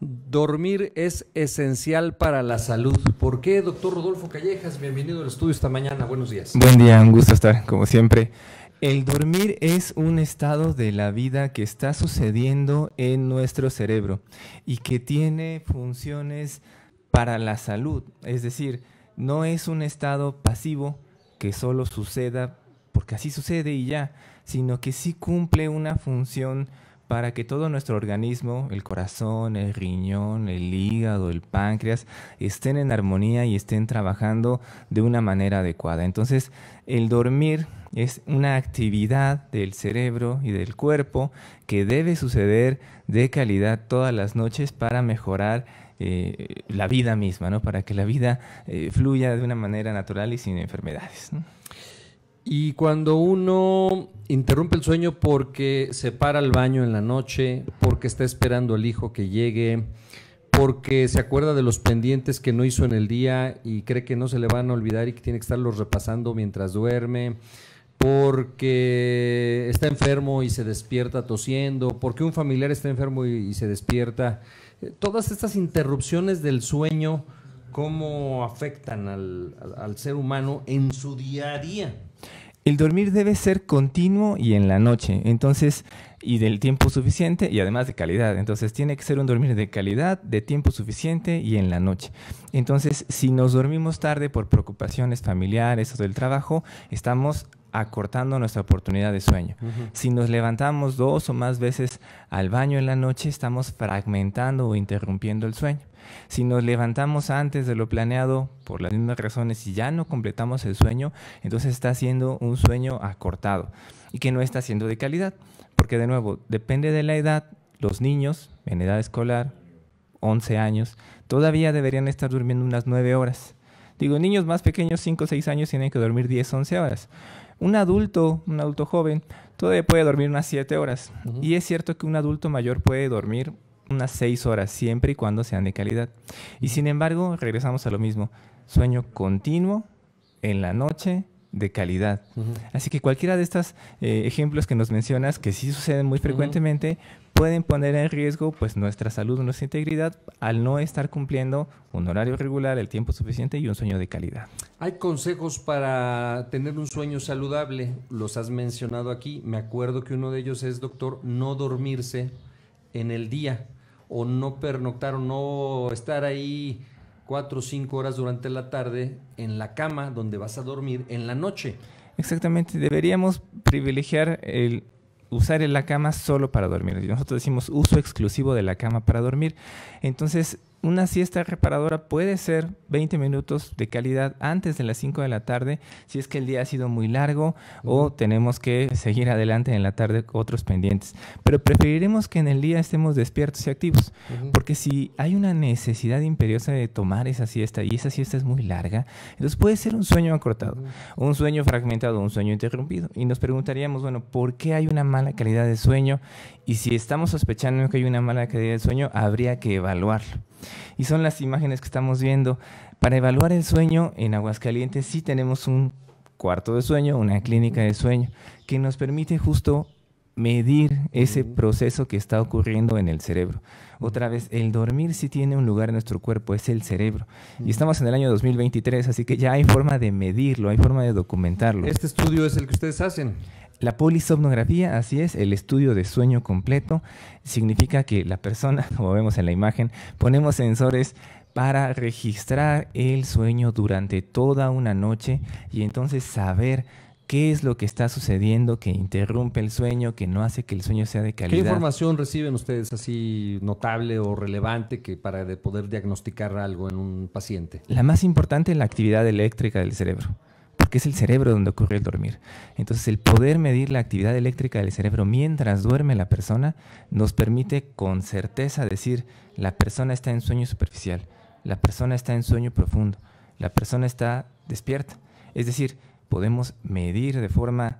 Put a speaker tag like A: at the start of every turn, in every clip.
A: Dormir es esencial para la salud. ¿Por qué, doctor Rodolfo Callejas?
B: Bienvenido al estudio esta mañana. Buenos días. Buen día, un gusto estar, como siempre. El dormir es un estado de la vida que está sucediendo en nuestro cerebro y que tiene funciones para la salud. Es decir, no es un estado pasivo que solo suceda porque así sucede y ya, sino que sí cumple una función para que todo nuestro organismo, el corazón, el riñón, el hígado, el páncreas, estén en armonía y estén trabajando de una manera adecuada. Entonces, el dormir es una actividad del cerebro y del cuerpo que debe suceder de calidad todas las noches para mejorar eh, la vida misma, ¿no? para que la vida eh, fluya de una manera natural y sin enfermedades. Y cuando uno interrumpe el
A: sueño porque se para al baño en la noche, porque está esperando al hijo que llegue, porque se acuerda de los pendientes que no hizo en el día y cree que no se le van a olvidar y que tiene que estarlos repasando mientras duerme, porque está enfermo y se despierta tosiendo, porque un familiar está enfermo y, se despierta. Eh, todas estas interrupciones del sueño, ¿cómo afectan al ser humano en su día a día?
B: El dormir debe ser continuo y en la noche, entonces, y del tiempo suficiente y además de calidad. Entonces, tiene que ser un dormir de calidad, de tiempo suficiente y en la noche. Entonces, si nos dormimos tarde por preocupaciones familiares o del trabajo, estamos acortando nuestra oportunidad de sueño. Si nos levantamos dos o más veces al baño en la noche, estamos fragmentando o interrumpiendo el sueño. Si nos levantamos antes de lo planeado por las mismas razones y ya no completamos el sueño, entonces está siendo un sueño acortado y que no está siendo de calidad. Porque de nuevo, depende de la edad, los niños en edad escolar, 11 años, todavía deberían estar durmiendo unas 9 horas. Digo, niños más pequeños, 5 o 6 años, tienen que dormir 10, 11 horas. Un adulto, un adulto joven, todavía puede dormir unas 7 horas. Y es cierto que un adulto mayor puede dormir unas seis horas, siempre y cuando sean de calidad. Y sin embargo, regresamos a lo mismo, sueño continuo en la noche de calidad. Así que cualquiera de estos eh, ejemplos que nos mencionas, que sí suceden muy frecuentemente, pueden poner en riesgo pues, nuestra salud, nuestra integridad, al no estar cumpliendo un horario regular, el tiempo suficiente y un sueño de calidad.
A: Hay consejos para tener un sueño saludable, los has mencionado aquí, me acuerdo que uno de ellos es, doctor, no dormirse en el día o no pernoctar o no estar ahí cuatro o cinco horas durante la tarde en la
B: cama donde vas a dormir en la noche. Exactamente, deberíamos privilegiar el usar la cama solo para dormir. Nosotros decimos uso exclusivo de la cama para dormir. Entonces, una siesta reparadora puede ser 20 minutos de calidad antes de las 5 de la tarde, si es que el día ha sido muy largo o tenemos que seguir adelante en la tarde con otros pendientes. Pero preferiremos que en el día estemos despiertos y activos, porque si hay una necesidad imperiosa de tomar esa siesta y esa siesta es muy larga, entonces puede ser un sueño acortado, un sueño fragmentado, un sueño interrumpido. Y nos preguntaríamos, bueno, ¿por qué hay una mala calidad de sueño? Y si estamos sospechando que hay una mala calidad de sueño, habría que evaluarlo. Y son las imágenes que estamos viendo. Para evaluar el sueño, en Aguascalientes sí tenemos un cuarto de sueño, una clínica de sueño, que nos permite justo medir ese proceso que está ocurriendo en el cerebro. Otra vez, el dormir sí tiene un lugar en nuestro cuerpo, es el cerebro. Y estamos en el año 2023, así que ya hay forma de medirlo, hay forma de documentarlo. Este estudio es el que ustedes hacen. La polisomnografía, así es, el estudio de sueño completo, significa que la persona, como vemos en la imagen, ponemos sensores para registrar el sueño durante toda una noche y entonces saber qué es lo que está sucediendo que interrumpe el sueño, que no hace que el sueño sea de calidad. ¿Qué
A: información reciben ustedes así notable o relevante que para de poder diagnosticar algo en un paciente?
B: La más importante es la actividad eléctrica del cerebro porque es el cerebro donde ocurre el dormir. Entonces el poder medir la actividad eléctrica del cerebro mientras duerme la persona nos permite con certeza decir la persona está en sueño superficial, la persona está en sueño profundo, la persona está despierta. Es decir, podemos medir de forma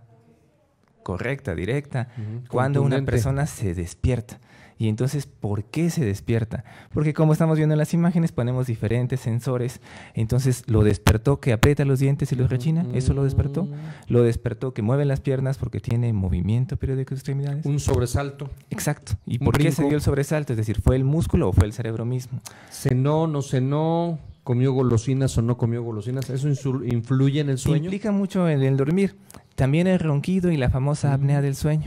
B: correcta, directa, cuando una persona se despierta. Y entonces, ¿por qué se despierta? Porque como estamos viendo en las imágenes, ponemos diferentes sensores. Entonces, lo despertó que aprieta los dientes y los rechina. Eso lo despertó. Lo despertó que mueve las piernas porque tiene movimiento periódico de extremidades. Un sobresalto. Exacto. ¿Y por qué se dio el sobresalto? Es decir, ¿fue el músculo o fue el
A: cerebro mismo? se no cenó comió golosinas o no comió golosinas, ¿eso
B: influye en el sueño? Implica mucho en el dormir. También el ronquido y la famosa apnea del sueño.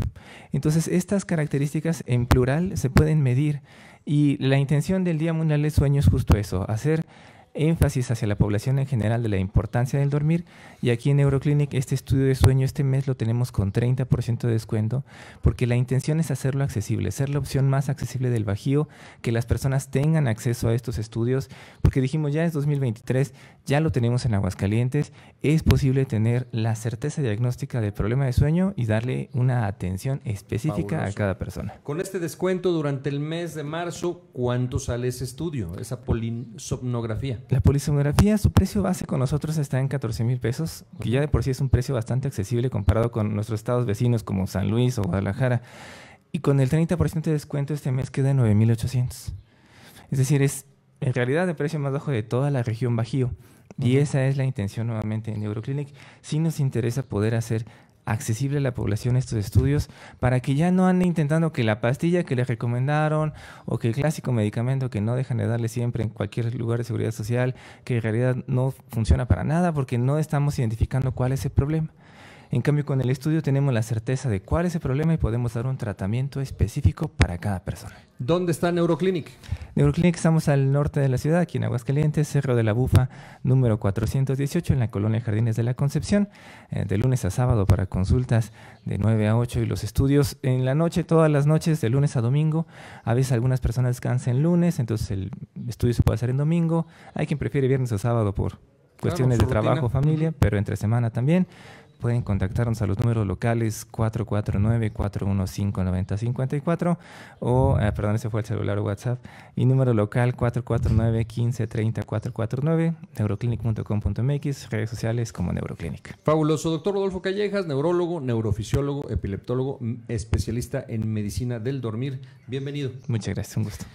B: Entonces, estas características en plural se pueden medir y la intención del Día Mundial del Sueño es justo eso, hacer énfasis hacia la población en general de la importancia del dormir y aquí en Neuroclinic este estudio de sueño este mes lo tenemos con 30% de descuento porque la intención es hacerlo accesible, ser la opción más accesible del Bajío, que las personas tengan acceso a estos estudios porque dijimos ya es 2023, ya lo tenemos en Aguascalientes, es posible tener la certeza diagnóstica del problema de sueño y darle una atención específica a cada persona.
A: Con este descuento durante el mes de marzo, ¿cuánto sale ese estudio, esa polisomnografía?
B: La polisomografía, su precio base con nosotros está en 14 mil pesos, que ya de por sí es un precio bastante accesible comparado con nuestros estados vecinos como San Luis o Guadalajara. Y con el 30% de descuento este mes queda en 9,800. Es decir, es en realidad el precio más bajo de toda la región Bajío. Y esa es la intención nuevamente de Euroclinic. si nos interesa poder hacer accesible a la población estos estudios para que ya no anden intentando que la pastilla que les recomendaron o que el clásico medicamento que no dejan de darle siempre en cualquier lugar de seguridad social, que en realidad no funciona para nada porque no estamos identificando cuál es el problema. En cambio, con el estudio tenemos la certeza de cuál es el problema y podemos dar un tratamiento específico para cada persona. ¿Dónde está Neuroclinic? Neuroclinic estamos al norte de la ciudad, aquí en Aguascalientes, Cerro de la Bufa, número 418, en la colonia Jardines de la Concepción, eh, de lunes a sábado para consultas de 9 a 8 y los estudios en la noche, todas las noches, de lunes a domingo. A veces algunas personas descansan lunes, entonces el estudio se puede hacer en domingo. Hay quien prefiere viernes a sábado por, cuestiones de trabajo, familia, pero entre semana también pueden contactarnos a los números locales 449-415-9054 o, eh, perdón, ese fue el celular o WhatsApp, y número local 449-1530-449, neuroclinic.com.mx, redes sociales como Neuroclinic.
A: Fabuloso, doctor Rodolfo Callejas, neurólogo, neurofisiólogo, epileptólogo, mm, especialista en medicina del dormir. Bienvenido.
B: Muchas gracias, un gusto.